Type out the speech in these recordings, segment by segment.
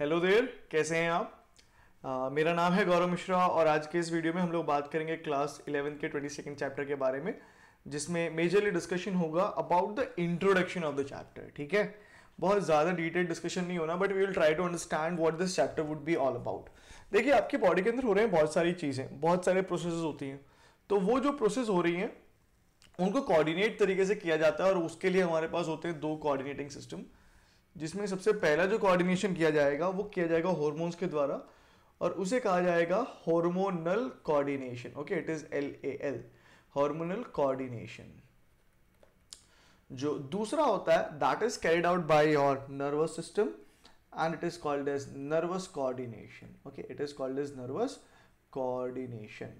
Hello देर कैसे हैं आप मेरा नाम है गौरव मिश्रा और आज के इस वीडियो में हम लोग बात करेंगे क्लास इलेवन के ट्वेंटी सेकेंड चैप्टर के बारे में जिसमें मेजरली डिस्कशन होगा about the introduction of the chapter ठीक है बहुत ज़्यादा डिटेल डिस्कशन नहीं होना but we will try to understand what this chapter would be all about देखिए आपकी बॉडी के अंदर हो रहे हैं बहुत सारी चीज़ें बहुत सारे प्रोसेस होती हैं तो वो जो प्रोसेस हो रही हैं उनको कोऑर्डिनेट तरीके से किया जाता है और उसके लिए हमारे पास होते हैं दो कोऑर्डिनेटिंग सिस्टम जिसमें सबसे पहला जो कोऑर्डिनेशन किया जाएगा वो किया जाएगा हॉर्मोन्स के द्वारा और उसे कहा जाएगा hormonal coordination okay it is L A L hormonal coordination जो दूसरा होता है that is carried out by your nervous system and it is called as nervous coordination okay it is called as nervous coordination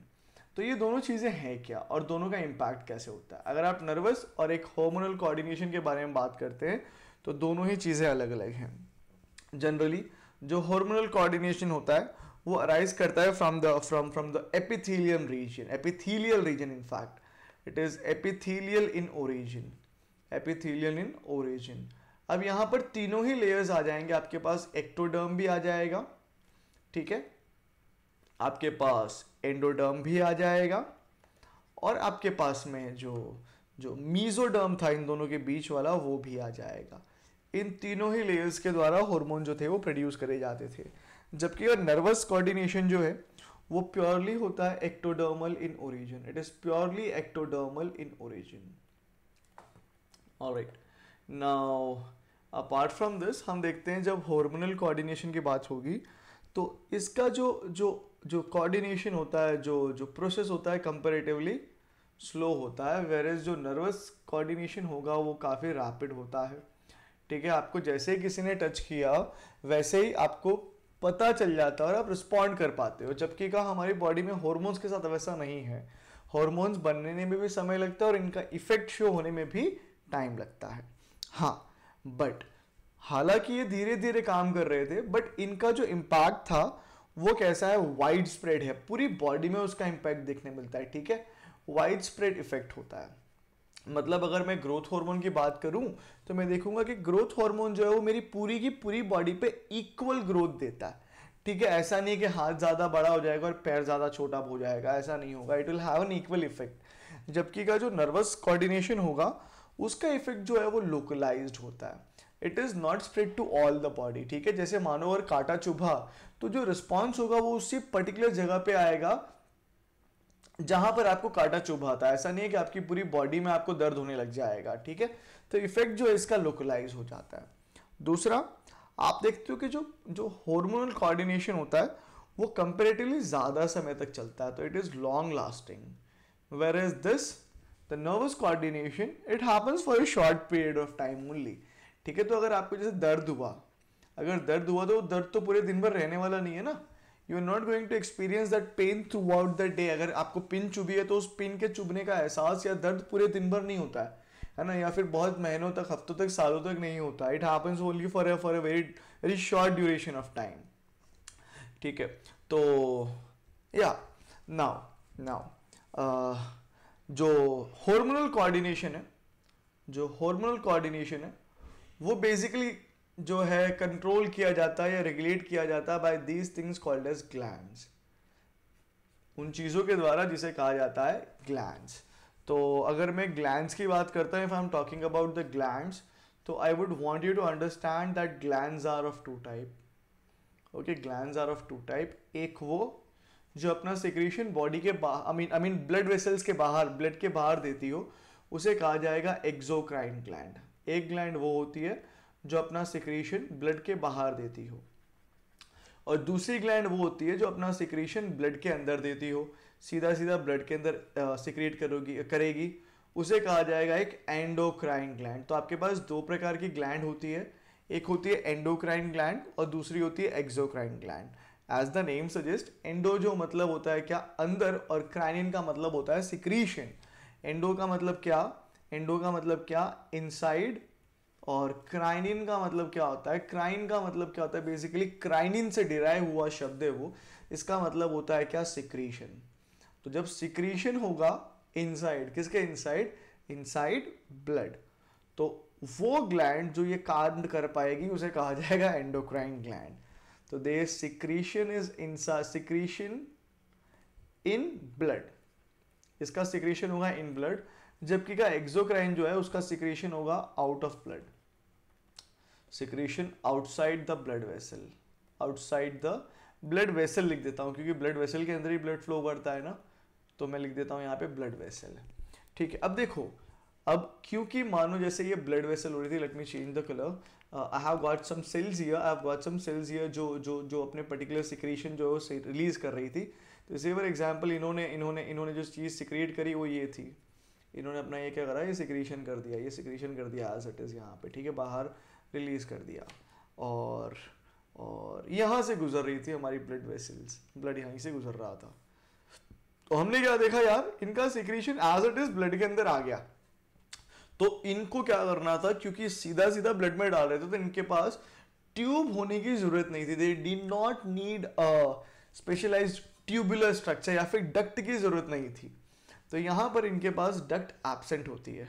तो ये दोनों चीज़ें हैं क्या और दोनों का इम्पैक्ट कैसे होता है अगर आप नर्वस और एक हॉर्मोनल कोऑर्डिनेशन के बारे में बात करते हैं तो दोनों ही चीज़ें अलग अलग हैं जनरली जो हॉर्मोनल कोऑर्डिनेशन होता है वो अराइज करता है from the from from the epithelium region epithelial region in fact it is epithelial in origin epithelial in origin अब यहाँ पर तीनों ही लेयर्स आ जाएंगे आपके पास एक्टोडर्म भी आ जाएगा ठीक है आपके पास एंडोडर्म भी आ जाएगा और आपके पास में जो जो मीजोडर्म था इन दोनों के बीच वाला वो भी आ जाएगा इन तीनों ही लेयर्स के द्वारा हार्मोन जो थे वो प्रोड्यूस करे जाते थे जबकि और नर्वस कोऑर्डिनेशन जो है वो प्योरली होता है ectodermal in origin it is purely ectodermal in origin alright now apart from this हम देखते हैं जब हार्मोनल कोऑर्डिनेशन की बात होगी तो इसका जो जो जो कोऑर्डिनेशन होता है जो जो प्रोसेस होता है कंपेरेटिवली स्लो होता है वेर इज जो नर्वस कोऑर्डिनेशन होगा वो काफ़ी रैपिड होता है ठीक है आपको जैसे ही किसी ने टच किया वैसे ही आपको पता चल जाता है और आप रिस्पॉन्ड कर पाते हो जबकि कहा हमारी बॉडी में हॉर्मोन्स के साथ वैसा नहीं है हॉर्मोन्स बनने में भी समय लगता है और इनका इफेक्ट शो होने में भी टाइम लगता है हाँ बट हालांकि ये धीरे धीरे काम कर रहे थे बट इनका जो इम्पैक्ट था वो कैसा है वाइड स्प्रेड है पूरी बॉडी में उसका इम्पैक्ट देखने मिलता है ठीक है वाइड स्प्रेड इफेक्ट होता है मतलब अगर मैं ग्रोथ हार्मोन की बात करूं तो मैं देखूंगा कि ग्रोथ हार्मोन जो है वो मेरी पूरी की पूरी बॉडी पे इक्वल ग्रोथ देता है ठीक है ऐसा नहीं है कि हाथ ज़्यादा बड़ा हो जाएगा और पैर ज़्यादा छोटा हो जाएगा ऐसा नहीं होगा it will have an equal effect जबकि का जो नर्वस कोऑर्डिनेशन होगा उसका इफेक्ट जो है वो लोकलाइज होता है it is not spread to all the body ठीक है जैसे मानो और काटा चुभा तो जो रिस्पॉन्स होगा वो उसी पर्टिकुलर जगह पे आएगा जहां पर आपको काटा चुभाता है ऐसा नहीं है कि आपकी पूरी बॉडी में आपको दर्द होने लग जाएगा ठीक है तो इफेक्ट जो है इसका लोकलाइज हो जाता है दूसरा आप देखते हो कि जो जो हॉर्मोनल कोऑर्डिनेशन होता है वो कंपेरेटिवली ज़्यादा समय तक चलता है तो it is long lasting whereas this the nervous coordination it happens for a short period of time only ठीक है तो अगर आपको जैसे दर्द हुआ अगर दर्द हुआ तो दर्द तो पूरे दिन भर रहने वाला नहीं है ना you are not going to experience that pain throughout the day अगर आपको पिन चुभी है तो उस पिन के चुभने का एहसास या दर्द पूरे दिन भर नहीं होता है है ना या फिर बहुत महीनों तक हफ्तों तक सालों तक नहीं होता it happens only for for a very very short duration of time ठीक है तो या नाउ नाउ जो हॉर्मोनल कोऑर्डिनेशन है जो हॉर्मोनल कोऑर्डिनेशन है वो बेसिकली जो है कंट्रोल किया जाता है या रेगुलेट किया जाता है by these things called as gland उन चीज़ों के द्वारा जिसे कहा जाता है ग्लैंड तो अगर मैं ग्लैंड की बात करता हूँ if I am talking about the gland तो I would want you to understand that gland are of two type okay gland are of two type एक वो जो अपना सिक्रीशन बॉडी के बाहर I mean I mean blood vessels के बाहर blood के बाहर देती हो उसे कहा जाएगा एक्जोक्राइन ग्लैंड एक ग्लैंड वो होती है जो अपना सिक्रीशन ब्लड के बाहर देती हो और दूसरी ग्लैंड वो होती है जो अपना सिक्रीशन ब्लड के अंदर देती हो सीधा सीधा ब्लड के अंदर सिक्रेट करोगी करेगी उसे कहा जाएगा एक एंडोक्राइन ग्लैंड तो आपके पास दो प्रकार की ग्लैंड होती है एक होती है एंडोक्राइन ग्लैंड और दूसरी होती है exocrine gland as the name suggest endo जो मतलब होता है क्या अंदर और क्राइनिन का मतलब होता है सिक्रीशन एंडो का मतलब क्या एंडो का मतलब क्या इनसाइड और क्राइनिन का मतलब क्या होता है क्राइन का मतलब क्या होता है बेसिकली क्राइनिन से डिराइव हुआ शब्द है वो इसका मतलब होता है क्या सिक्रीशन तो जब सिक्रीशन होगा इनसाइड किसके इनसाइड इनसाइड ब्लड तो वो ग्लैंड जो ये कार्ड कर पाएगी उसे कहा जाएगा एंडोक्राइन ग्लैंड तो they secretion is in secretion in blood इसका सिक्रीशन होगा इन ब्लड जबकि का एक्सोक्राइन जो है उसका सिक्रीशन होगा out of blood secretion outside the blood vessel outside the blood vessel लिख देता हूँ क्योंकि ब्लड वेसल के अंदर ही ब्लड फ्लो करता है ना तो मैं लिख देता हूँ यहाँ पे ब्लड वेसल ठीक है अब देखो अब क्योंकि मानो जैसे ये ब्लड वेसल हो रही थी let me change the colour I have got some cells here I have got some cells here जो जो जो अपने पर्टिकुलर सिक्रेशन जो है रिलीज कर रही थी तो इसी फॉर एग्जाम्पल इन्होंने इन्होंने इन्होंने जो चीज़ सिक्रिएट करी वो ये थी इन्होंने अपना ये क्या करा ये सिक्रीशन कर दिया ये सिक्रीशन कर दिया एज इट इज़ यहाँ पे ठीक है बाहर रिलीज़ कर दिया और और यहाँ से गुजर रही थी हमारी ब्लड वेसल्स ब्लड यहाँ से गुजर रहा था तो हमने क्या देखा यार इनका secretion as it is blood के अंदर आ गया तो इनको क्या करना था क्योंकि सीधा सीधा ब्लड में डाल रहे थे तो इनके पास ट्यूब होने की जरूरत नहीं थी they do not need a specialise tubular structure या फिर डक्ट की जरूरत नहीं थी तो यहाँ पर इनके पास डक्ट एबसेंट होती है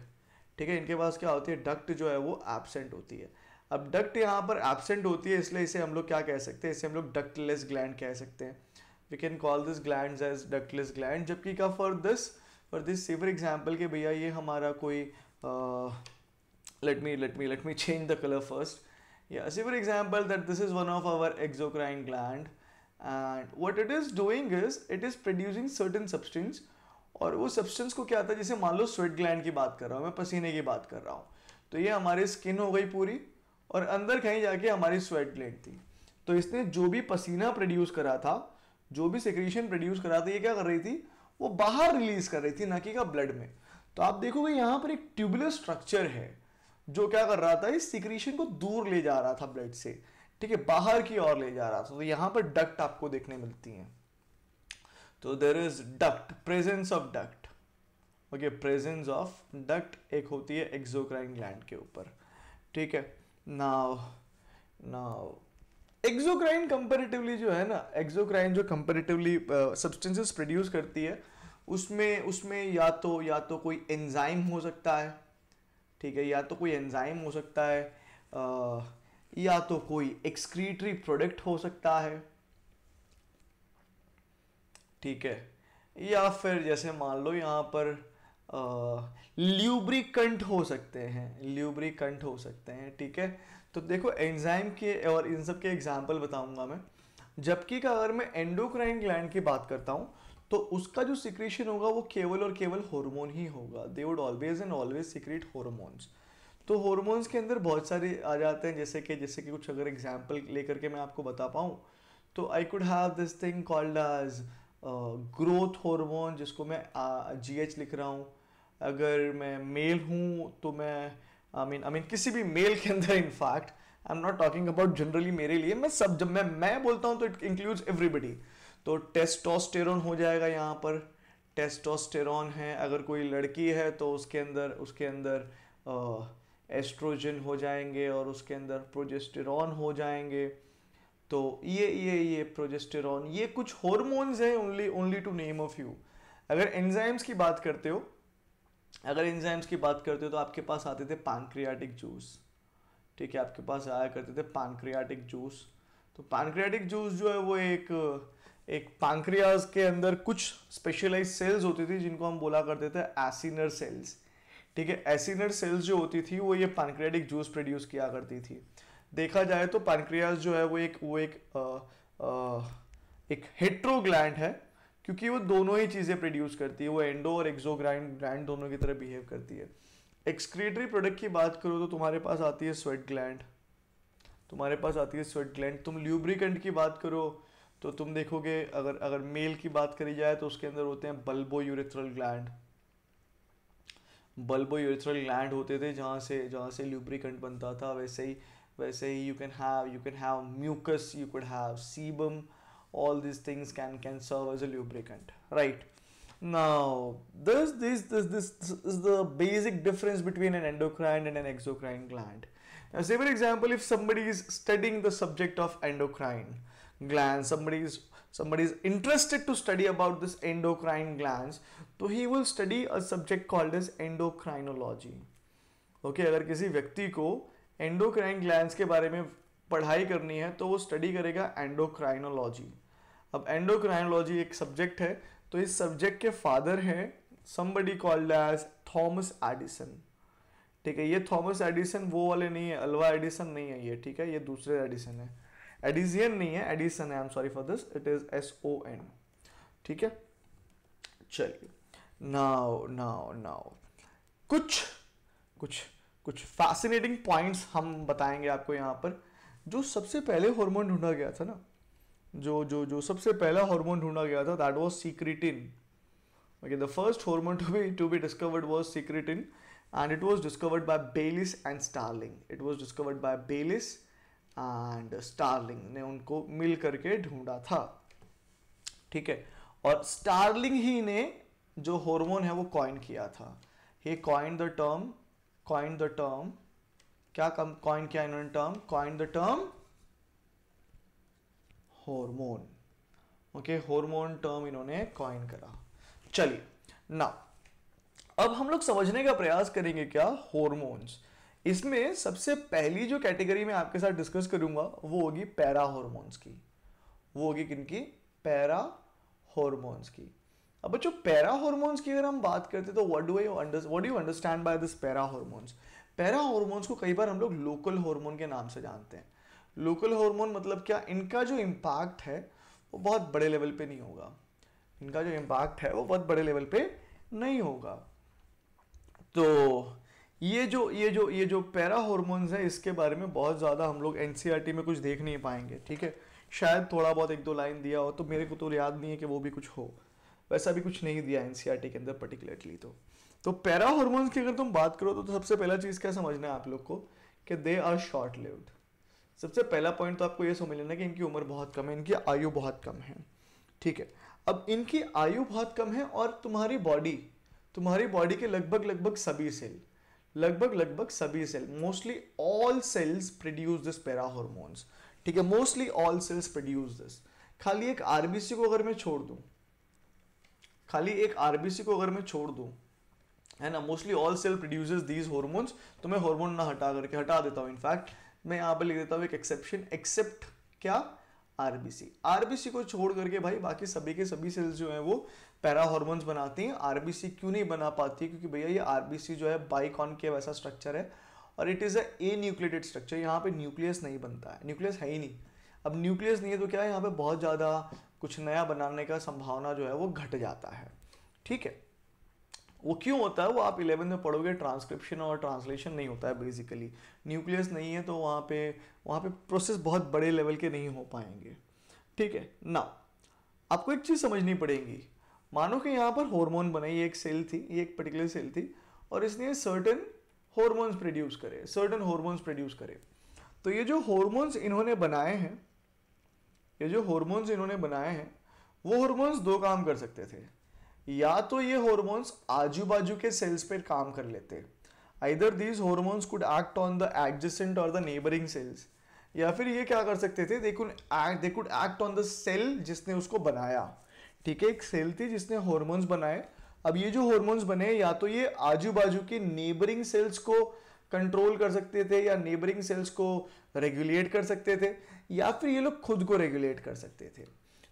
ठीक है इनके पास क्या होती है डक्ट जो है वो एबसेंट होती है अब डक्ट यहाँ पर एबसेंट होती है इसलिए इसे हम लोग क्या कह सकते हैं इसे हम लोग डक्टलेस ग्लैंड कह सकते हैं we can call this gland as ductless gland जबकि का for this for this see for example के भैया ये हमारा कोई let me let me let me change the colour first या see for example that this is one of our exocrine gland and what it is doing it is producing certain certain और वो substance को क्या आता है जैसे मान लो sweat gland की बात कर रहा हूँ मैं पसीने की बात कर रहा हूँ तो ये हमारी स्किन हो गई पूरी और अंदर कहीं जाके हमारी स्वेट ग्लैंड थी तो इसने जो भी पसीना प्रोड्यूस करा था जो भी सिक्रीशन प्रोड्यूस करा था ये क्या कर रही थी वो बाहर रिलीज कर रही थी ना कि का ब्लड में तो आप देखोगे यहाँ पर एक ट्यूबुलर स्ट्रक्चर है जो क्या कर रहा था इस सिक्रीशन को दूर ले जा रहा था ब्लड से ठीक है बाहर की ओर ले जा रहा था तो यहाँ पर डक्ट आपको देखने मिलती है तो there is duct presence of duct okay presence of duct एक होती है एक्सोक्राइन ग्लैंड के ऊपर ठीक है नाउ नाउ एक्जोक्राइन कंपेरेटिवली जो है ना एक्जोक्राइन जो कंपेरेटिवली सब्सटेंसेस प्रोड्यूस करती है उसमें उसमें या तो या तो कोई एंजाइम हो सकता है ठीक है या तो कोई एंजाइम हो सकता है आ, uh, या तो कोई एक्सक्रीटरी प्रोडक्ट हो सकता है ठीक है या फिर जैसे मान लो यहाँ पर ल्यूब्रिकंट हो सकते हैं ल्यूब्रिकंट हो सकते हैं ठीक है तो देखो एंजाइम के और इन सब के एग्जाम्पल बताऊंगा मैं जबकि का अगर मैं एंडोक्राइन ग्लैंड की बात करता हूँ तो उसका जो सिक्रेशन होगा वो केवल और केवल हार्मोन ही होगा they would always and always secrete hormones तो हॉर्मोन्स के अंदर बहुत सारे आ जाते हैं जैसे कि जैसे कि कुछ अगर एग्जाम्पल लेकर के मैं आपको बता पाऊँ तो I could have this thing called as growth hormone जिसको मैं जी एच लिख रहा हूँ अगर मैं मेल हूँ तो मैं आई मीन आई मीन किसी भी मेल के अंदर in fact I am not talking about generally मेरे लिए मैं सब जब मैं मैं बोलता हूँ तो इट इंक्लूड्स एवरीबडी तो टेस्टोस्टेरोन हो जाएगा यहाँ पर टेस्टोस्टेरोन है अगर कोई लड़की है तो उसके अंदर उसके अंदर एस्ट्रोजन हो जाएंगे और उसके अंदर प्रोजेस्टेरॉन हो जाएंगे तो ये ये ये प्रोजेस्टेरॉन ये कुछ हॉर्मोन्स हैं only only to name of you अगर एंजाइम्स की बात करते हो अगर इंजाइम्स की बात करते हो तो आपके पास आते थे पानक्रियाटिक जूस ठीक है आपके पास आया करते थे पानक्रियाटिक जूस तो पानक्रियाटिक जूस जो है वो एक एक पानक्रियाज के अंदर कुछ स्पेशलाइज सेल्स होती थी जिनको हम बोला करते थे एसिनर सेल्स ठीक है एसिनर सेल्स जो होती थी वो ये पानक्रियाटिक जूस प्रोड्यूस किया करती थी देखा जाए तो पानक्रियाज जो है वो एक वो एक आ, आ, एक हेट्रोग्लैंड है क्योंकि वो दोनों ही चीज़ें प्रोड्यूस करती है वो एंडो और एक्सोग्राइन ग्लैंड दोनों की तरह बिहेव करती है एक्सक्रीटरी प्रोडक्ट की बात करो तो तुम्हारे पास आती है स्वेट ग्लैंड तुम्हारे पास आती है स्वेट ग्लैंड तुम ल्यूब्रिकेंट की बात करो तो तुम देखोगे अगर अगर मेल की बात करी जाए तो उसके अंदर होते हैं bulbourethral gland bulbourethral gland होते थे जहाँ से जहाँ से ल्यूब्रिकेंट बनता था वैसे ही वैसे ही you can have you can have mucus you could have sebum all these things can can serve as a lubricant right now this this this this, is the basic difference between an endocrine and an exocrine gland now say for example if somebody is studying the subject of endocrine gland somebody is somebody is interested to study about this endocrine glands so he will study a subject called as endocrinology okay agar kisi vyakti ko endocrine glands ke bare mein पढ़ाई करनी है तो वो study करेगा endocrinology अब endocrinology एक subject है तो इस सब्जेक्ट के फादर हैं somebody called as Thomas Edison ठीक है ये थॉमस एडिसन वो वाले नहीं है अलवा एडिसन नहीं है ये ठीक है ये दूसरे एडिसन है एडिजियन नहीं है एडिसन है I am sorry for this it is S O N ठीक है चलिए नाउ नाउ नाउ कुछ कुछ कुछ फैसिनेटिंग पॉइंट्स हम बताएंगे आपको यहाँ पर जो सबसे पहले हॉर्मोन ढूंढा गया था ना जो जो जो सबसे पहला हॉर्मोन ढूंढा गया था that was secretin okay the first hormone to be to be discovered was secretin and it was discovered by Bayliss and Starling it was discovered by Bayliss and Starling ने उनको मिल करके ढूंढा था ठीक है और स्टारलिंग ही ने जो हॉर्मोन है वो कॉइन किया था he coin the term coin the term क्या कम कॉइन किया इन्होंने term coin the term hormone okay hormone term इन्होंने कॉइन करा चलिए ना अब हम लोग समझने का प्रयास करेंगे क्या हॉर्मोन्स इसमें सबसे पहली जो कैटेगरी मैं आपके साथ डिस्कस करूंगा वो होगी पैरा हॉर्मोन्स की वो होगी किनकी पैरा हॉर्मोन्स की अब बच्चों पैरा हॉर्मोन्स की अगर हम बात करते तो what do I what do you understand by this para hormones para hormones को कई बार हम लोग लोकल हॉर्मोन के नाम से जानते हैं लोकल हॉर्मोन मतलब क्या इनका जो इम्पैक्ट है वो बहुत बड़े लेवल पे नहीं होगा इनका जो इम्पैक्ट है वो बहुत बड़े लेवल पे नहीं होगा तो ये जो ये जो ये जो पैरा हॉर्मोन्स है इसके बारे में बहुत ज़्यादा हम लोग एन e में कुछ देख नहीं पाएंगे ठीक है शायद थोड़ा बहुत एक दो लाइन दिया हो तो मेरे को तो याद नहीं है कि वो भी कुछ हो वैसा भी कुछ नहीं दिया एन e के अंदर पर्टिकुलरली तो तो पैरा हॉर्मोन्स की अगर तुम बात करो तो, तो सबसे पहला चीज़ क्या समझना है आप लोग को कि दे आर शॉर्ट लिव्ड सबसे पहला पॉइंट तो आपको यह समझ लेना कि इनकी उम्र बहुत कम है इनकी आयु बहुत कम है ठीक है अब इनकी आयु बहुत कम है और तुम्हारी बॉडी तुम्हारी बॉडी के लगभग लगभग सभी सेल लगभग लगभग सभी cell mostly all cells produce this para hormones ठीक है mostly all cells produce this खाली एक आरबीसी को अगर मैं छोड़ दूं खाली एक आरबीसी को अगर मैं छोड़ दूं है ना mostly all cell produce these hormones तो मैं हॉर्मोन ना हटा करके हटा देता हूँ इनफैक्ट मैं यहाँ पे लिख देता हूँ एक एक्सेप्शन एक्सेप्ट क्या आरबीसी आरबीसी को छोड़ करके भाई बाकी सभी के सभी सेल्स जो हैं वो पैरा हॉर्मोन्स बनाती हैं आरबीसी क्यों नहीं बना पाती क्योंकि भैया ये आरबीसी जो है बाइकॉन के वैसा स्ट्रक्चर है और it is a anucleated structure यहाँ पे न्यूक्लियस नहीं बनता है न्यूक्लियस है ही नहीं अब न्यूक्लियस नहीं है तो क्या है यहाँ पे बहुत ज़्यादा कुछ नया बनाने का संभावना जो है वो घट जाता है ठीक है वो क्यों होता है वो आप इलेवन में पढ़ोगे ट्रांसक्रिप्शन और ट्रांसलेशन नहीं होता है बेसिकली न्यूक्लियस नहीं है तो वहाँ पे वहाँ पे प्रोसेस बहुत बड़े लेवल के नहीं हो पाएंगे ठीक है ना आपको एक चीज़ समझनी पड़ेगी मानो कि यहाँ पर हॉर्मोन बने ये एक सेल थी ये एक पर्टिकुलर सेल थी और इसने सर्टन हॉर्मोन्स प्रोड्यूस करे सर्टन हॉर्मोन्स प्रोड्यूस करे तो ये जो हॉर्मोन्स इन्होंने बनाए हैं ये जो हॉर्मोन्स इन्होंने बनाए हैं वो हॉर्मोन्स दो काम कर सकते थे या तो ये हॉर्मोन्स आजू बाजू के सेल्स पर काम कर लेते हैं either these hormones could act on the adjacent और द नेबरिंग सेल्स या फिर ये क्या कर सकते थे they could act they could act on the cell जिसने उसको बनाया ठीक है एक सेल थी जिसने हॉर्मोन्स बनाए अब ये जो हॉर्मोन्स बने या तो ये आजू बाजू के नेबरिंग सेल्स को कंट्रोल कर सकते थे या नेबरिंग सेल्स को रेगुलेट कर सकते थे या फिर ये लोग खुद को रेगुलेट कर सकते थे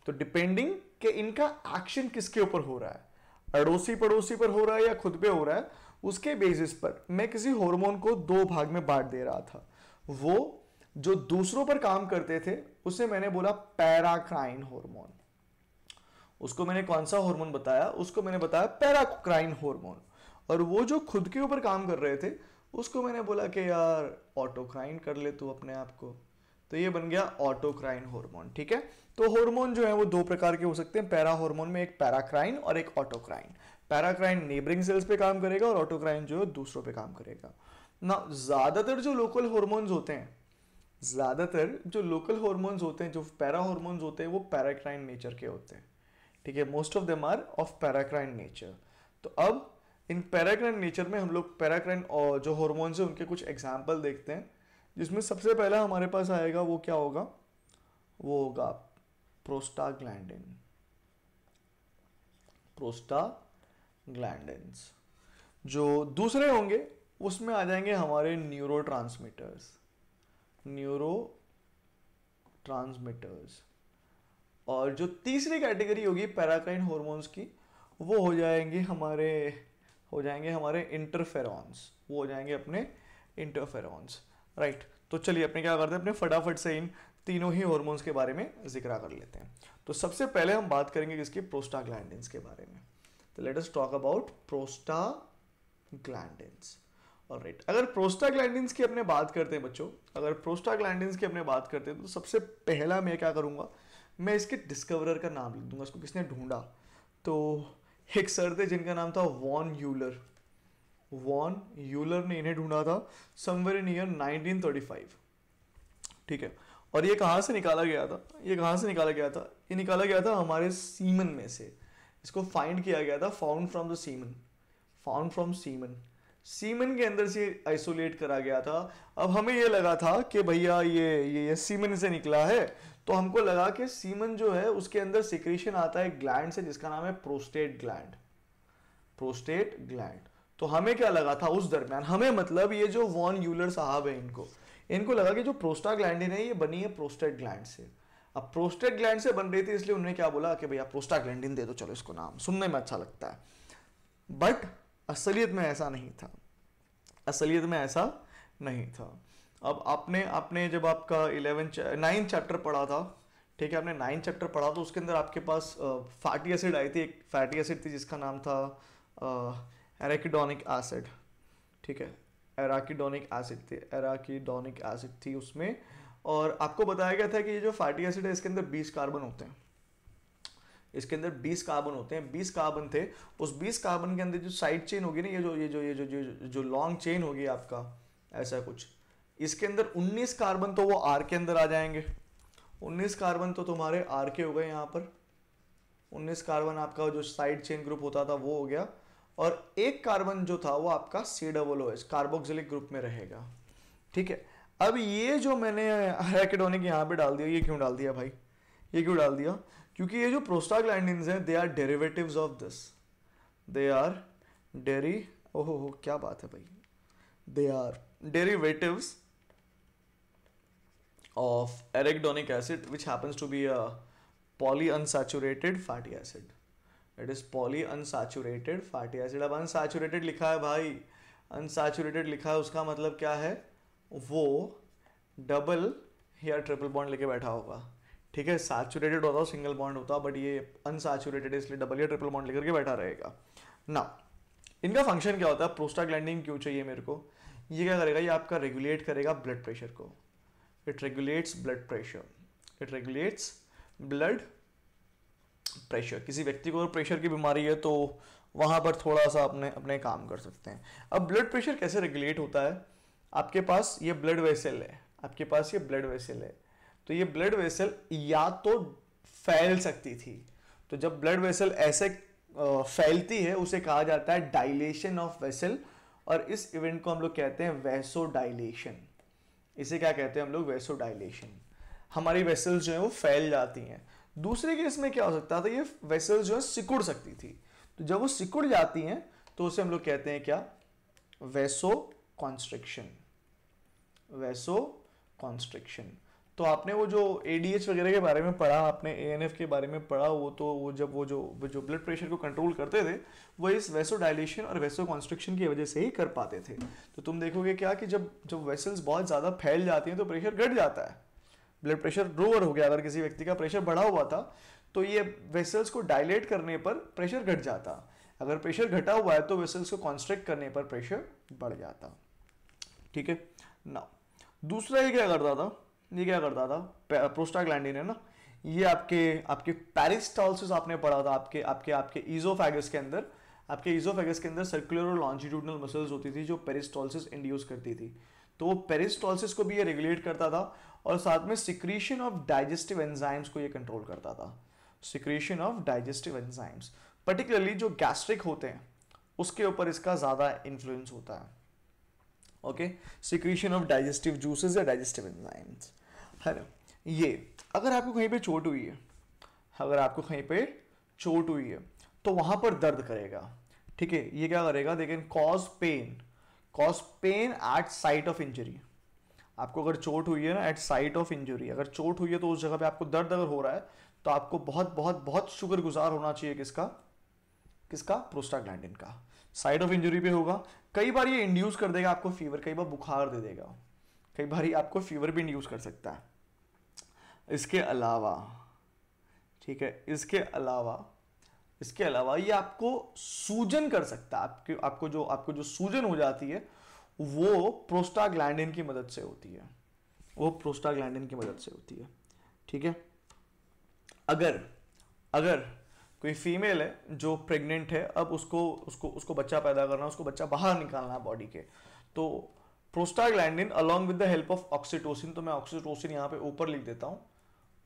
तो डिपेंडिंग कि इनका एक्शन किसके ऊपर हो रहा है अड़ोसी पड़ोसी पर हो रहा है या खुद पे हो रहा है उसके बेसिस पर मैं किसी हार्मोन को दो भाग में बांट दे रहा था वो जो दूसरों पर काम करते थे उसे मैंने बोला पैराक्राइन हार्मोन उसको मैंने कौन सा हार्मोन बताया उसको मैंने बताया पैराक्राइन हार्मोन और वो जो खुद के ऊपर काम कर रहे थे उसको मैंने बोला कि यार ऑटोक्राइन कर ले तू अपने आप को तो ये बन गया ऑटोक्राइन हार्मोन ठीक है तो हार्मोन जो है वो दो प्रकार के हो सकते हैं पैरा हार्मोन में एक पैराक्राइन और एक ऑटोक्राइन पैराक्राइन नेबरिंग सेल्स पे काम करेगा और ऑटोक्राइन जो है दूसरों पे काम करेगा ना ज़्यादातर जो लोकल हॉर्मोन्स होते हैं ज़्यादातर जो लोकल हॉर्मोन्स होते हैं जो पैरा हॉर्मोन्स होते हैं वो पैराक्राइन नेचर के होते हैं ठीक है most of them are of paracrine nature तो अब इन पैराक्राइन नेचर में हम लोग पैराक्राइन जो हॉर्मोन्स हैं उनके कुछ एग्जाम्पल देखते हैं जिसमें सबसे पहला हमारे पास आएगा वो क्या होगा वो होगा प्रोस्टाग्लैंडिन प्रोस्टाग्लैंडिन जो दूसरे होंगे उसमें आ जाएंगे हमारे न्यूरो ट्रांसमीटर्स न्यूरो ट्रांसमीटर्स और जो तीसरी कैटेगरी होगी पैराक्राइन हॉर्मोन्स की वो हो जाएंगे हमारे हो जाएंगे हमारे इंटरफेरॉन्स वो हो जाएंगे अपने इंटरफेरॉन्स राइट तो चलिए अपने क्या करते हैं अपने फटाफट से इन तीनों ही हॉर्मोन्स के बारे में जिक्र कर लेते हैं तो सबसे पहले हम बात करेंगे किसकी प्रोस्टाग्लैंडिन्स के बारे में तो let us talk about prostaglandins और राइट अगर प्रोस्टाग्लैंडिन्स की अपने बात करते हैं बच्चों अगर प्रोस्टाग्लैंडिन्स की अपने बात करते हैं तो सबसे पहला मैं क्या करूँगा मैं इसके डिस्कवरर का नाम लिख दूंगा इसको किसने ढूंढा तो एक सर थे जिनका नाम था वॉन यूलर वॉन यूलर ने इन्हें ढूंढा था समवेयर नियर 1935 ठीक है और ये कहाँ से निकाला गया था ये कहाँ से निकाला गया था ये निकाला गया था हमारे सीमन में से इसको फाइंड किया गया था found from the semen found from semen semen के अंदर से आइसोलेट करा गया था अब हमें ये लगा था कि भैया ये ये ये सीमन से निकला है तो हमको लगा कि सीमन जो है उसके अंदर सिक्रेशन आता है ग्लैंड से जिसका नाम है प्रोस्टेट ग्लैंड प्रोस्टेट ग्लैंड तो हमें क्या लगा था उस दरमियान हमें मतलब ये जो वॉन यूलर साहब है इनको इनको लगा कि जो प्रोस्टाग्लैंडिन है ये बनी है प्रोस्टेट ग्लैंड से अब प्रोस्टेट ग्लैंड से बन रही थी इसलिए उन्होंने क्या बोला कि भैया प्रोस्टाग्लैंडिन दे दो चलो इसको नाम सुनने में अच्छा लगता है बट असलियत में ऐसा नहीं था असलियत में ऐसा नहीं था अब आपने आपने जब आपका इलेवन नाइन चैप्टर पढ़ा था ठीक है आपने नाइन चैप्टर पढ़ा तो उसके अंदर आपके पास फैटी एसिड आई थी एक फैटी एसिड थी जिसका नाम था एरेकिडोनिक एसिड ठीक है एराकिडोनिक एसिड थी एराकिडोनिक एसिड थी उसमें और आपको बताया गया था कि ये जो फैटी एसिड है इसके अंदर 20 कार्बन होते हैं इसके अंदर 20 कार्बन होते हैं 20 कार्बन थे उस 20 कार्बन के अंदर जो साइड चेन होगी ना ये जो ये जो ये जो जो, जो लॉन्ग चेन होगी आपका ऐसा कुछ इसके अंदर 19 कार्बन तो वो आर के अंदर आ जाएंगे 19 कार्बन तो तुम्हारे आर के हो गए यहाँ पर 19 कार्बन आपका जो साइड चेन ग्रुप होता था वो हो गया और एक कार्बन जो था वो आपका C double O H carboxylic group में रहेगा ठीक है अब ये जो मैंने हैकेडोनिक यहाँ पे डाल दिया ये क्यों डाल दिया भाई ये क्यों डाल दिया क्योंकि ये जो प्रोस्टाग्लैंडिन्स हैं they are derivatives of this they are डेरी ओहो हो क्या बात है भाई they are of arachidonic acid which happens to be a polyunsaturated fatty acid it is polyunsaturated fatty acid अब अनसैचुरेटेड लिखा है भाई अनसैचुरेटेड लिखा है उसका मतलब क्या है वो डबल या ट्रिपल बॉन्ड लेके बैठा होगा ठीक है सैचुरेटेड होता सिंगल बॉन्ड होता बट ये अनसैचुरेटेड इसलिए डबल या ट्रिपल बॉन्ड लेकर के बैठा रहेगा ना इनका फंक्शन क्या होता है प्रोस्टाग्लैंडिंग क्यों चाहिए मेरे को ये क्या करेगा ये आपका रेगुलेट करेगा ब्लड प्रेशर को it regulates blood pressure it regulates blood pressure किसी व्यक्ति को प्रेशर की बीमारी है तो वहाँ पर थोड़ा सा अपने अपने काम कर सकते हैं अब ब्लड प्रेशर कैसे रेगुलेट होता है आपके पास ये ब्लड वेसल है आपके पास ये ब्लड वेसल है तो ये ब्लड वेसल या तो फैल सकती थी तो जब ब्लड वेसल ऐसे फैलती है उसे कहा जाता है डाइलेशन ऑफ वेसल और इस इवेंट को हम लोग कहते हैं वैसो डाइलेशन इसे क्या कहते हैं हम लोग वैसो डाइलेशन हमारी वेसल्स जो हैं वो फैल जाती हैं दूसरे केस में क्या हो सकता था ये वेसल्स जो है सिकुड़ सकती थी तो जब वो सिकुड़ जाती हैं तो उसे हम लोग कहते हैं क्या वेसो कॉन्स्ट्रिक्शन वेसो कॉन्स्ट्रिक्शन तो आपने वो जो एडीएच वगैरह के बारे में पढ़ा आपने एएनएफ के बारे में पढ़ा वो तो वो जब वो जो जो ब्लड प्रेशर को कंट्रोल करते थे वो इस वैसो डायलेशन और वैसो कॉन्स्ट्रिक्शन की वजह से ही कर पाते थे तो तुम देखोगे क्या कि जब जब वेसल्स बहुत ज़्यादा फैल जाती हैं तो प्रेशर घट जाता है ब्लड प्रेशर लोअर हो गया अगर किसी व्यक्ति का प्रेशर बढ़ा हुआ था तो ये वेसल्स को डायलेट करने पर प्रेशर घट जाता अगर प्रेशर घटा हुआ है तो वेसल्स को कॉन्स्ट्रिक्ट करने पर प्रेशर बढ़ जाता ठीक है ना दूसरा ये क्या करता था ये क्या करता था प्रोस्टाग्लैंडिन है ना ये आपके आपके पैरिस्टालसिस आपने पढ़ा था आपके आपके आपके ईजोफेगस के अंदर आपके ईजोफेगस के अंदर सर्कुलर और लॉन्जिट्यूडनल मसल्स होती थी जो पेरिस्टॉल्सिस इंड्यूस करती थी तो वो पेरिस्टॉल्सिस को भी ये रेगुलेट करता था और साथ में सिक्रीशन ऑफ डाइजेस्टिव एंजाइम्स को ये कंट्रोल करता था secretion of digestive enzymes particularly जो गैस्ट्रिक होते हैं उसके ऊपर इसका ज़्यादा इन्फ्लुएंस होता है okay secretion of digestive juices या डाइजेस्टिव एंजाइम्स है ना ये अगर आपको कहीं पे चोट हुई है अगर आपको कहीं पे चोट हुई है तो वहां पर दर्द करेगा ठीक है ये क्या करेगा देखें cause pain cause pain at site of injury आपको अगर चोट हुई है ना एट साइट ऑफ इंजरी अगर चोट हुई है तो उस जगह पे आपको दर्द अगर हो रहा है तो आपको बहुत बहुत बहुत शुक्रगुजार होना चाहिए किसका किसका प्रोस्टाग्लैंडिन का साइड ऑफ इंजरी पे होगा कई बार ये इंड्यूस कर देगा आपको फीवर कई बार बुखार दे देगा कई बार ये आपको फीवर भी इंड्यूस कर सकता है इसके अलावा ठीक है इसके अलावा इसके अलावा ये आपको सूजन कर सकता है आपके आपको जो आपको जो सूजन हो जाती है वो प्रोस्टाग्लैंडिन की मदद से होती है वो प्रोस्टाग्लैंडिन की मदद से होती है ठीक है अगर अगर कोई फीमेल है जो प्रेग्नेंट है अब उसको उसको उसको बच्चा पैदा करना उसको बच्चा बाहर निकालना है बॉडी के तो prostaglandin along with the help of oxytocin तो मैं ऑक्सीटोसिन यहाँ पे ऊपर लिख देता हूँ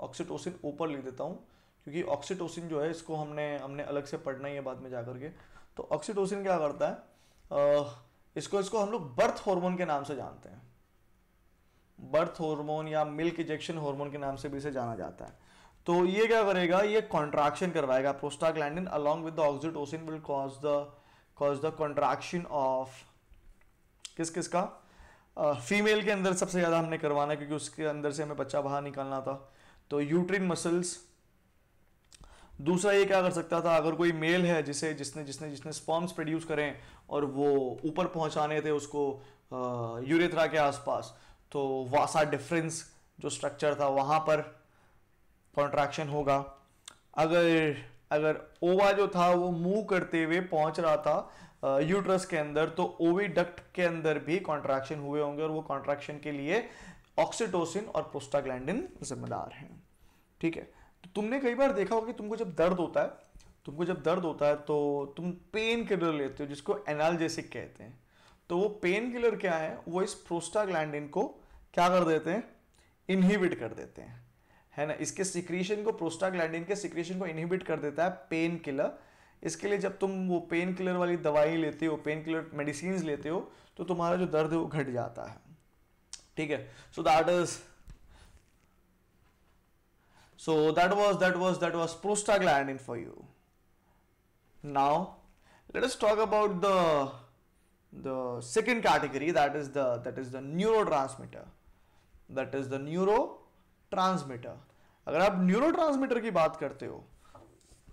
ऑक्सीटोसिन ऊपर लिख देता हूँ क्योंकि ऑक्सीटोसिन जो है इसको हमने हमने अलग से पढ़ना ही है बाद में जाकर के तो ऑक्सीटोसिन क्या करता है आ, इसको इसको हम लोग बर्थ हार्मोन के नाम से जानते हैं बर्थ हार्मोन या मिल्क इजेक्शन हार्मोन के नाम से भी इसे जाना जाता है तो ये क्या करेगा ये कॉन्ट्रैक्शन करवाएगा prostaglandin along with the oxytocin will cause the cause the contraction of किस किस का फीमेल uh, के अंदर सबसे ज़्यादा हमने करवाना है क्योंकि उसके अंदर से हमें बच्चा बाहर निकालना था तो यूट्रिन मसल्स दूसरा ये क्या कर सकता था अगर कोई मेल है जिसे जिसने जिसने जिसने स्पॉम्स प्रोड्यूस करें और वो ऊपर पहुंचाने थे उसको यूरेथ्रा के आसपास तो वासा डिफरेंस जो स्ट्रक्चर था वहाँ पर कॉन्ट्रैक्शन होगा अगर अगर ओवा जो था वो मूव करते हुए पहुंच रहा था यूट्रस के अंदर तो ओवी डक्ट के अंदर भी कॉन्ट्रैक्शन हुए होंगे और वो कॉन्ट्रैक्शन के लिए ऑक्सीटोसिन और प्रोस्टाग्लैंडिन जिम्मेदार हैं ठीक है तुमने कई बार देखा होगा कि तुमको जब दर्द होता है तुमको जब दर्द होता है तो तुम पेन किलर लेते हो जिसको एनाल्जेसिक कहते हैं तो वो पेन किलर क्या है वो इस प्रोस्टाग्लैंडिन को क्या कर देते हैं इनहिबिट कर देते हैं है ना इसके सिक्रीशन को प्रोस्टाग्लैंडिन के सिक्रीशन को इनहिबिट कर देता है पेन किलर इसके लिए जब तुम वो पेन किलर वाली दवाई लेते हो पेन किलर मेडिसिन लेते हो तो तुम्हारा जो दर्द है वो घट जाता है ठीक है so that is So that was that was that was prostaglandin for you. Now let us talk about the the second category that is the that is the neurotransmitter. That is the neurotransmitter. अगर आप neurotransmitter की बात करते हो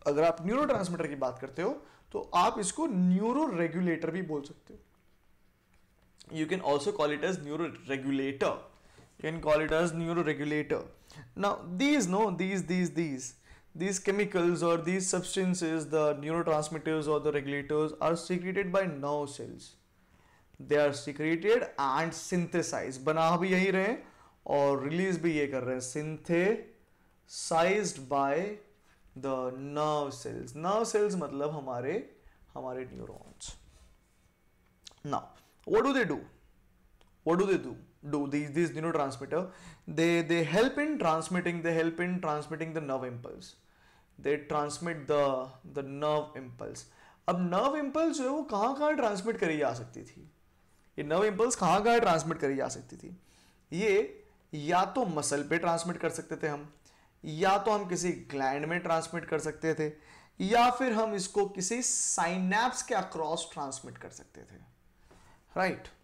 अगर आप neurotransmitter की बात करते हो तो आप इसको न्यूरो रेगुलेटर भी बोल सकते हो you can also call it as neuroregulator you can call it as neuroregulator. Now these no these these these these chemicals or these substances the neurotransmitters or the regulators are secreted by nerve cells. They are secreted and synthesized. बना भी यही रहे और release भी ये कर रहे हैं synthesized by the nerve hamare hamare neurons मतलब हमारे हमारे they do? What do they do? do these these neurotransmitter they they help in transmitting they help in transmitting the nerve impulse they transmit the the nerve impulse अब nerve impulse जो है वो कहाँ कहाँ transmit करी जा सकती थी ये नर्व इम्पल्स कहाँ कहाँ ट्रांसमिट करी जा सकती थी ये या तो मसल पे ट्रांसमिट कर सकते थे हम या तो हम किसी ग्लैंड में ट्रांसमिट कर सकते थे या फिर हम इसको किसी साइनैप्स के अक्रॉस ट्रांसमिट कर सकते थे राइट right.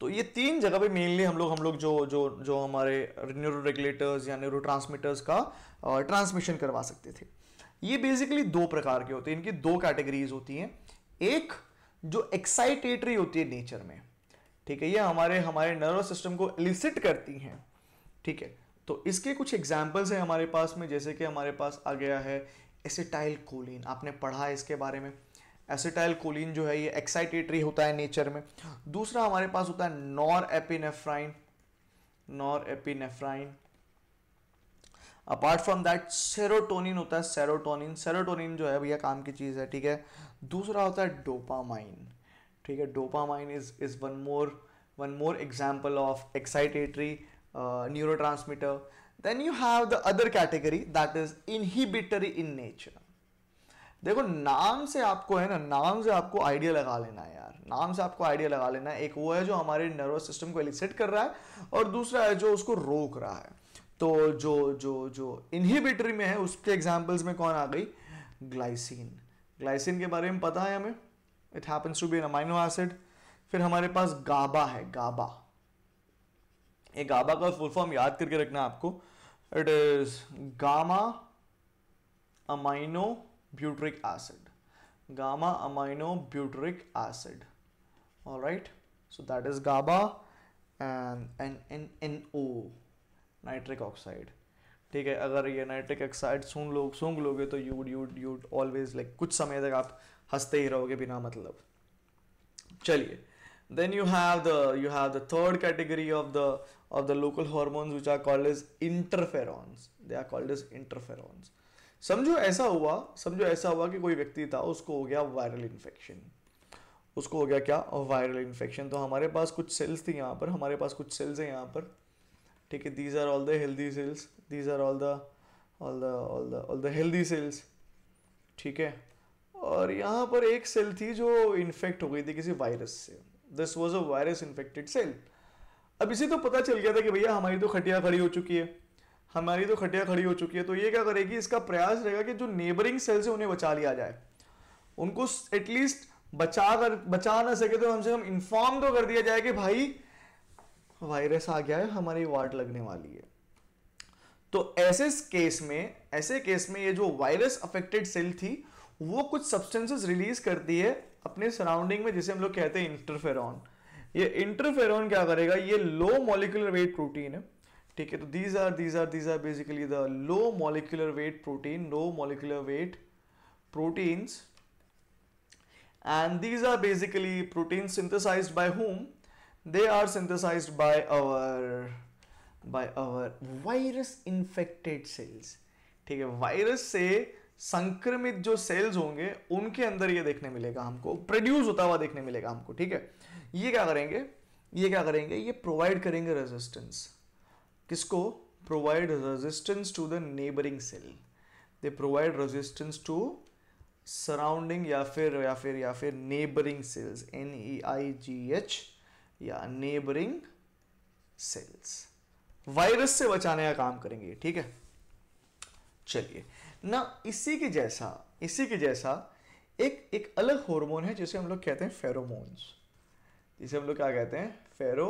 तो ये तीन जगह पे मेनली हम लोग हम लोग जो जो जो हमारे न्यूरो रेगुलेटर्स या न्यूरो ट्रांसमीटर्स का ट्रांसमिशन करवा सकते थे ये बेसिकली दो प्रकार के होते हैं इनकी दो कैटेगरीज होती हैं एक जो एक्साइटेटरी होती है नेचर में ठीक है ये हमारे हमारे नर्वस सिस्टम को एलिसिट करती हैं ठीक है तो इसके कुछ एग्जाम्पल्स हैं हमारे पास में जैसे कि हमारे पास आ गया है एसिटाइल कोलिन आपने पढ़ा है इसके बारे में एसिटाइल कोलिन जो है ये एक्साइटेटरी होता है नेचर में दूसरा हमारे पास होता है norepinephrine norepinephrine apart from that serotonin होता है सेरोटोनिन सेरोटोनिन जो है भैया काम की चीज़ है ठीक है दूसरा होता है डोपामाइन ठीक है dopamine is is one more one more example of excitatory neurotransmitter then you have the other category that is inhibitory in nature देखो नाम से आपको है ना नाम से आपको आइडिया लगा लेना है यार नाम से आपको आइडिया लगा लेना है एक वो है जो हमारे नर्वस सिस्टम को एलिसेट कर रहा है और दूसरा है जो उसको रोक रहा है तो जो जो जो इनहिबिटरी में है उसके एग्जाम्पल्स में कौन आ गई ग्लाइसिन ग्लाइसिन के बारे में पता है हमें it happens to be an amino acid फिर हमारे पास गाबा है गाबा ये गाबा का फुल फॉर्म याद करके रखना आपको it is gamma amino butyric acid gamma amino butyric acid all right so that is GABA and N N N O nitric oxide ठीक है अगर ये नाइट्रिक ऑक्साइड सूंघ लोग सूंघ लोगे तो you you you always like कुछ समय तक आप हंसते ही रहोगे बिना मतलब चलिए then you have the you have the third category of the of the local hormones which are called is interferons they are called is interferons समझो ऐसा हुआ समझो ऐसा हुआ कि कोई व्यक्ति था उसको हो गया वायरल इन्फेक्शन उसको हो गया क्या वायरल इन्फेक्शन तो हमारे पास कुछ सेल्स थी यहाँ पर हमारे पास कुछ सेल्स हैं यहाँ पर ठीक है these are all the healthy cells these are all the all the all the all the healthy cells ठीक है और यहाँ पर एक सेल थी जो इन्फेक्ट हो गई थी किसी वायरस से this was a virus infected cell अब इसे तो पता चल गया था कि भैया हमारी तो खटिया खड़ी हो चुकी है हमारी तो खटिया खड़ी हो चुकी है तो ये क्या करेगी इसका प्रयास रहेगा कि जो नेबरिंग सेल से उन्हें बचा लिया जाए उनको एटलीस्ट बचा कर बचा ना सके तो हमसे हम इन्फॉर्म तो कर दिया जाए कि भाई वायरस आ गया है हमारी वाट लगने वाली है तो ऐसे केस में ऐसे केस में ये जो वायरस अफेक्टेड सेल थी वो कुछ सब्सटेंसेस रिलीज करती है अपने सराउंडिंग में जिसे हम लोग कहते हैं इंटरफेरॉन ये इंटरफेरॉन क्या करेगा ये लो मॉलिकुलर वेट प्रोटीन है ठीक है तो these are these are these are basically the low molecular weight protein low molecular weight proteins and these are basically protein synthesized by whom they are synthesized by our by our virus infected cells ठीक है virus से संक्रमित जो sales होंगे उनके अंदर ये देखने मिलेगा हमको प्रोड्यूस होता हुआ देखने मिलेगा हमको ठीक है ये क्या करेंगे ये क्या करेंगे ये प्रोवाइड करेंगे रेजिस्टेंस किसको provide resistance to the neighbouring cell they provide resistance to surrounding या फिर या फिर या फिर neighbouring cells N E I G H या नेबरिंग सेल्स वायरस से बचाने का काम करेंगे ठीक है चलिए ना इसी के जैसा इसी के जैसा एक एक अलग हार्मोन है जिसे हम लोग कहते हैं फेरोमोन्स जिसे हम लोग क्या कहते हैं फेरो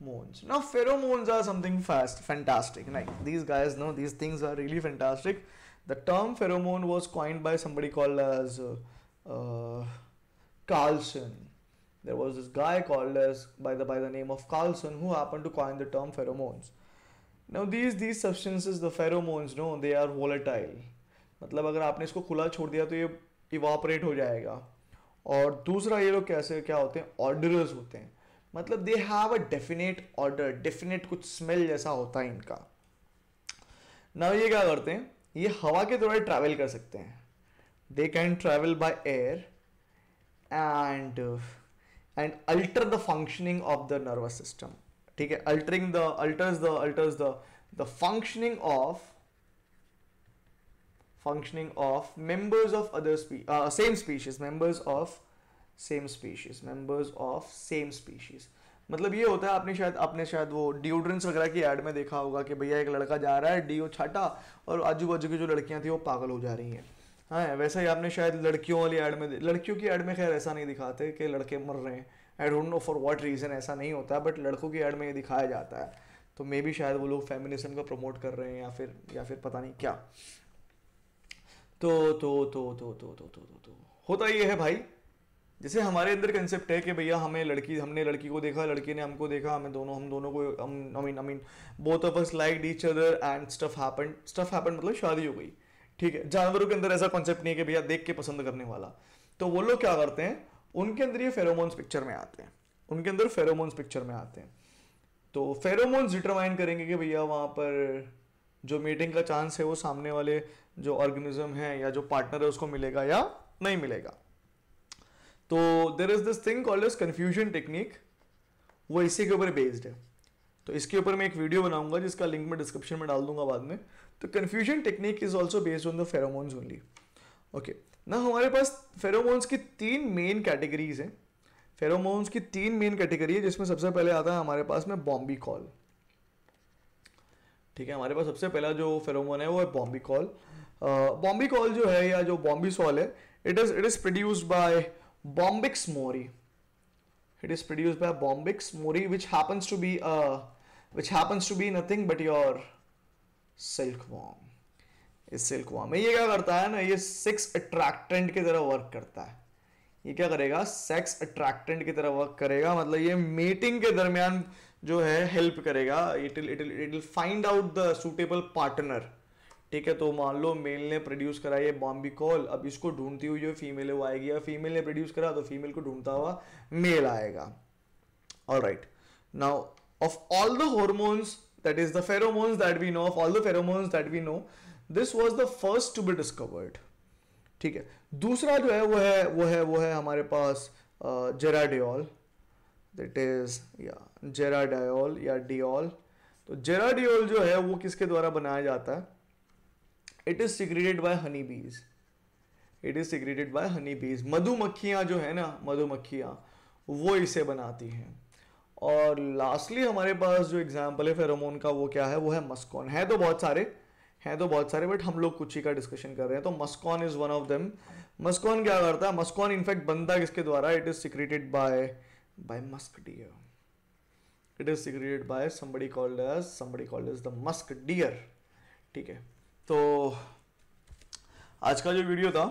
moons. Now pheromones are something fast, fantastic. Like these guys know these things are really fantastic. The term pheromone was coined by somebody called as uh, uh, Carlson. There was this guy called as by the by the name of Carlson who happened to coin the term pheromones. Now these these substances the pheromones no they are volatile. मतलब अगर आपने इसको खुला छोड़ दिया तो ये evaporate हो जाएगा और दूसरा ये लोग कैसे क्या होते हैं ऑर्डरस होते हैं मतलब they have a definite odour definite कुछ स्मेल जैसा होता है इनका ना ये क्या करते हैं ये हवा के द्वारा ट्रैवल कर सकते हैं they can travel by air and and alter the functioning of the nervous system ठीक है altering the alters the alters the the functioning of functioning of members of other स्पी same species members of same species members of same species मतलब ये होता है आपने शायद आपने शायद वो डिओड्रेंट्स वगैरह की एड में देखा होगा कि भैया एक लड़का जा रहा है डीओ छाटा और आजू बाजू की जो लड़कियां थी वो पागल हो जा रही हैं हाँ वैसा ही आपने शायद लड़कियों वाली एड में लड़कियों की एड में खैर ऐसा नहीं दिखाते कि लड़के मर रहे हैं I don't know for what reason ऐसा नहीं होता बट लड़कों की एड में ये दिखाया जाता है तो मे भी शायद वो लोग फेमिनिज्म का प्रमोट कर रहे हैं या फिर या फिर पता नहीं क्या तो तो तो तो तो तो तो तो होता ये है भाई जैसे हमारे अंदर कंसेप्ट है कि भैया हमें लड़की हमने लड़की को देखा लड़की ने हमको देखा हमें दोनों हम दोनों को I mean I mean both of us like each other and stuff happen stuff happen मतलब शादी हो गई ठीक है जानवरों के अंदर ऐसा कॉन्सेप्ट नहीं है कि भैया देख के पसंद करने वाला तो वो लोग क्या करते हैं उनके अंदर ये फेरोमोन्स पिक्चर में आते हैं उनके अंदर फेरोमोन्स पिक्चर में आते हैं तो फेरोमोन्स डिटरमाइन करेंगे कि भैया वहाँ पर जो मीटिंग का चांस है वो सामने वाले जो ऑर्गेनिज्म है या जो पार्टनर है उसको मिलेगा या नहीं मिलेगा तो there is this thing called is confusion technique वो इसी के ऊपर बेस्ड है तो इसके ऊपर मैं एक वीडियो बनाऊंगा जिसका लिंक मैं डिस्क्रिप्शन में डाल दूंगा बाद में तो confusion technique is also based on the pheromones only okay ना हमारे पास फेरोमोन्स की तीन मेन कैटेगरीज हैं फेरोमोन्स की तीन मेन कैटेगरी है जिसमें सबसे पहले आता है हमारे पास में बॉम्बी कॉल ठीक है हमारे पास सबसे पहला जो फेरोमोन है वो है बॉम्बी कॉल बॉम्बी कॉल जो है या जो बॉम्बी सॉल है it is it is produced by Bombyx mori. It is produced by Bombyx mori, which happens to be a uh, which happens to be nothing but your silkworm. इस silkworm ये क्या करता है ना ये sex attractant की तरह work करता है ये क्या करेगा सेक्स अट्रैक्टेंट की तरह वर्क करेगा मतलब ये मेटिंग के दरमियान जो है हेल्प करेगा it it it will find out the suitable partner ठीक है तो मान लो मेल ने प्रोड्यूस करा ये बॉम्बिकॉल अब इसको ढूंढती हुई जो फीमेल है वो आएगी या फीमेल ने प्रोड्यूस करा तो फीमेल को ढूंढता हुआ मेल आएगा all right now of all the hormones that is the pheromones that we know of all the pheromones that we know this was the first to be discovered ठीक है दूसरा जो है वो है वो है वो है हमारे पास जेराडियोल दैट इज या जेराडायोल या डिओल तो जेराडियोल जो है वो किसके द्वारा बनाया जाता है it is secreted by honey bees it is secreted by honey bees मधुमक्खियां जो है ना मधुमक्खियां वो इसे बनाती हैं और लास्टली हमारे पास जो एग्जाम्पल है फेरोमोन का वो क्या है वो है मस्कॉन है तो बहुत सारे हैं तो बहुत सारे बट हम लोग कुछ ही का डिस्कशन कर रहे हैं तो muscone is one of them muscone क्या करता है मस्कॉन इनफैक्ट बनता किसके द्वारा it is secreted by by musk deer it is secreted by somebody called as somebody called as the musk deer ठीक है तो आज का जो वीडियो था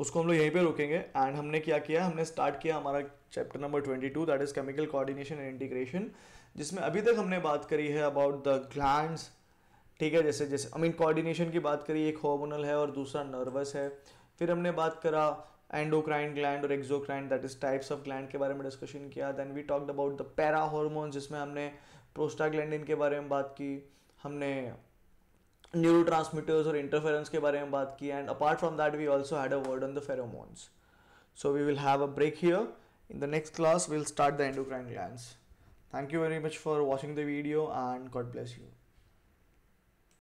उसको हम लोग यहीं पे रोकेंगे एंड हमने क्या किया हमने स्टार्ट किया हमारा chapter number 22 that is chemical coordination and integration जिसमें अभी तक हमने बात करी है अबाउट द ग्लैंड्स ठीक है जैसे जैसे आई मीन कोऑर्डिनेशन की बात करी एक हॉर्मोनल है और दूसरा नर्वस है फिर हमने बात करा एंडोक्राइन ग्लैंड और exocrine that is types of gland के बारे में डिस्कशन किया then we talked about the para hormones जिसमें हमने प्रोस्टाग्लैंडिन के बारे में बात की हमने neurotransmitters or interference के बारे में बात की and apart from that we also had a word on the pheromones. So we will have a break here. In the next class we'll start the endocrine glands. Thank you very much for watching the video and God bless you.